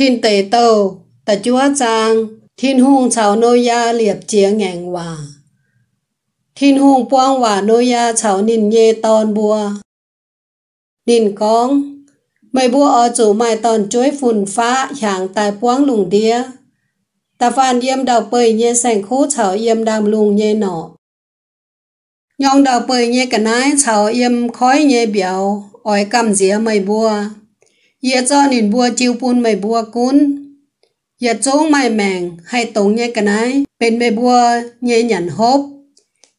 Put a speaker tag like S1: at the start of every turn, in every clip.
S1: ทินเตโตแต่จัวจางทินหงชาวโนยาเหลียบเจียงแงงว่า ทินหงป้องว่าโนยาชาวนินเยตอนบัวนินกอง ไม่บัวออจูไม่ตอนจ้วยฝุ่นฟ้าหยางตายป้วงลุงเดียตาฟานเยี่ยมดาวเปยเยแสงโคู่ชาวเยี่ยมดำลุงเยหนอยองดาวเปยเยกันนายชาวเยี่ยมคอยเยเบียวอ้อยกำเสียไม่บัว ye cho nin bua chiu pun mày bùa cún, ye chong mày mèng, hay tong ye cái pen bên bua ye nyan hop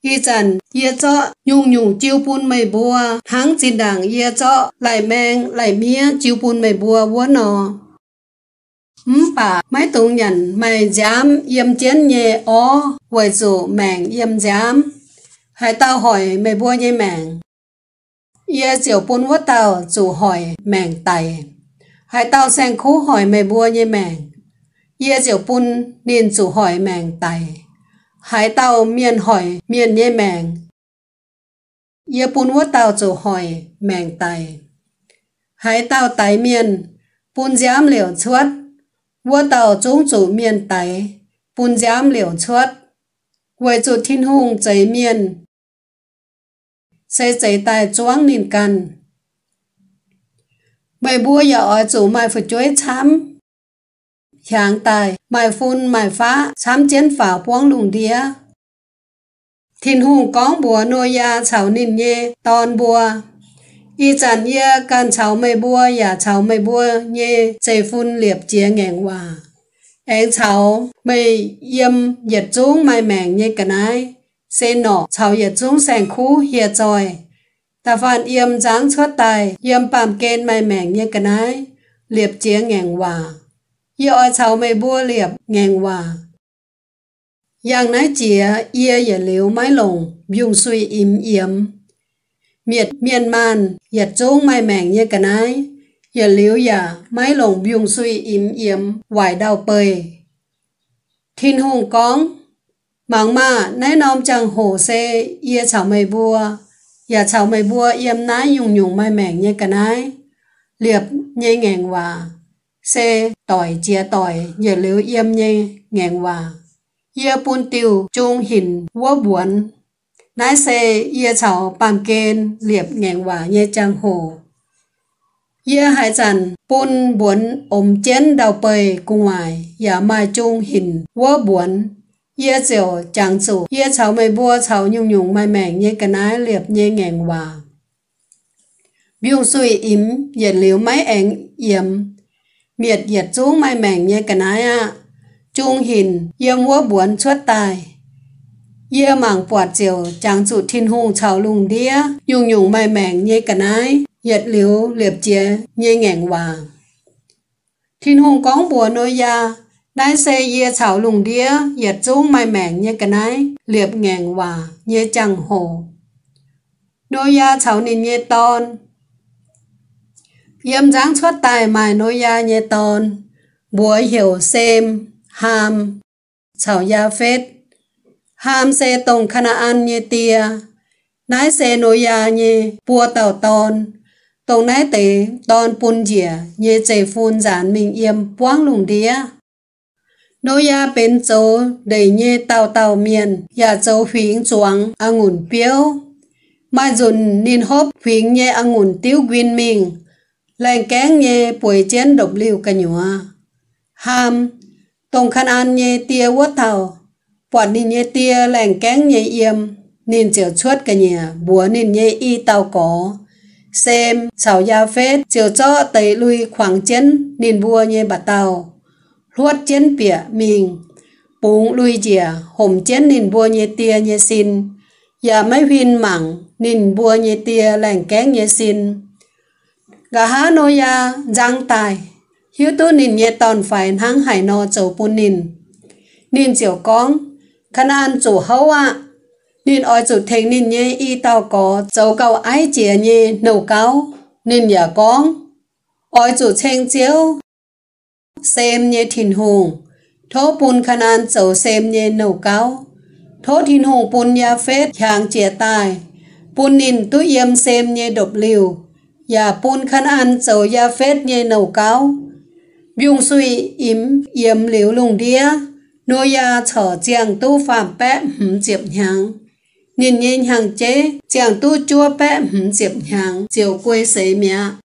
S1: ye chan ye cho nhung nhung chiu pun mai bua hang chin dang ye cho lai mang lai mia chiu pun hm mai bua wo no bà mấy tụ nhận mày dám yếm chiến nhẹ ó quầy rủ mảng yếm dám hãy tao hỏi mày bua nhẹ mảng Ye diệu bún vua tàu dù hỏi mèng tài. Hai tàu sen khu hỏi mẹ bùa như mèng. Ye diệu bún nên dù hỏi mèng tài. Hai tàu miền hỏi miền như mèng. Ye bún vua tàu dù hỏi mèng tài. Hai tàu tài miền bún giám liều chuốt. Vua tàu chúng chủ miền tài bún giám liều chuốt. Quầy chủ thiên hùng giấy miền xây chạy tài chuang nín cần. Bài bùa giờ ở chủ mày phải chuối chám. Hàng tài, mày phun mày phá, chám chén phảo quang lùng đĩa. Thiên hùng cóng bùa nô ya chảo nín nhê, tòn bùa. Y chàn ya can chảo mày bùa, ya chảo mày bùa, nhê, chạy phun liệp chia ngẹn hòa. Anh chảo mày yêm dệt chuông mày mẹng nhê cả nái xê nọ chào yết dung sành khu hiệt rồi. ta phản yếm giáng xuất tài, yêm bàm kên mai mẻng như cái nái, liệp chía ngàn hòa. Yê oi chào mày liệp ngàn hòa. Yang nái chía yê yê liu mái lồng, dùng suy im yếm. Miệt miên man, yết dung mai mẻng như cái nái, yê liu yà dạ, mái lồng dùng suy im yếm, vải đào bơi. Thiên hùng cóng, mạng ma, nãy nôm chẳng hồ xe ye chảo mày bua ya chảo mày bua yếm nái dùng dùng mai mẹng như cái nái liệp nhây ngàn hòa xe tỏi chia tỏi giờ lưu yếm nhây ngàn hòa ye bún tiêu chung hình vua buồn nái xe ye chảo bàn kên liệp ngàn hòa như chẳng hồ ye hai chẳng bún buồn ôm chén đào bơi cùng ngoài ya mai chung hình vua buồn ye chiều chàng chủ ye cháu mày bua cháu nhung nhung mày mẻng như cái nái liệp như ngàn hòa biểu suy im yệt liu mai ảnh yếm miệt yết chúng mai mèng như cái nái à trung hình yếm vua buồn chuốt tai ye mảng bọt chiều chàng chủ thiên hùng cháu lùng đĩa nhung nhung mai mèng như cái nái yết liu liệp chia như ngàn hòa thiên hùng cóng bùa nôi ya ได้เซเยเฉาหลุงเดียเหยียดจุ้งไม่แหม่งเนี่ยกันไนเหลียบแงงว่าเนี่ยจังโหโนยาเฉานินเนี่ยตอนเยี่ยมจ้างชวดตายหมายโนยาเนี่ยตอนบัวเหี่ยวเซมฮามเฉายาเฟสฮามเซตรงคณะอันเนี่ยเตียนายเซโนยาเนี่ยปัวเต่าตอนตรงนายเตตอนปุนเจียเนี่ยเจฟูนจานมิงเอี่ยมป้วงหลุงเดีย nô ya bên châu đầy nhê tàu tàu miền ya châu huyến chuang a ngùn piếu mai dùn nín hốp huyến nhê a ngùn tiêu quyên mình lên kén nhê bồi chén độc liu cả nhúa ham tông khăn ăn nhê tia quất tàu bọn nín nhê tia lên kén nhê yếm, nín chiều chuốt cả nhà búa nín nhê y tàu có xem chào ya phết chiều cho tẩy lui khoảng chén nín bua nhê bà tàu luốt chén bịa mình bụng lui dìa hồng chén nín bùa nhẹ tia nhẹ xin giờ mấy huyên mẳng nín bùa nhẹ tia lành kén nhẹ xin gà há nô ya giang tài hiếu tu nín nhẹ tòn phải hăng hải nô chầu bùn nín, nín chiều con khăn ăn chủ hấu ạ à. nín oi chủ thành nín nhé y tao có cháu cầu ái chìa nhé nấu cáo nín nhà con oi chủ tranh chiếu xem như thìn hùng thố bùn khăn ăn chầu xem như nấu cáo thố thìn hùng bùn nhà phết hàng chia tài bùn nín tu yếm xem như độc liều và bùn khăn ăn chầu nhà phết như nấu cáo dùng suy im yếm liều lùng đĩa nô ya trở chàng tu phạm bé hứng hm diệp hàng nhìn nhìn hàng chế chàng tu chua bé hứng hm diệp hàng chiều quê xế mẹ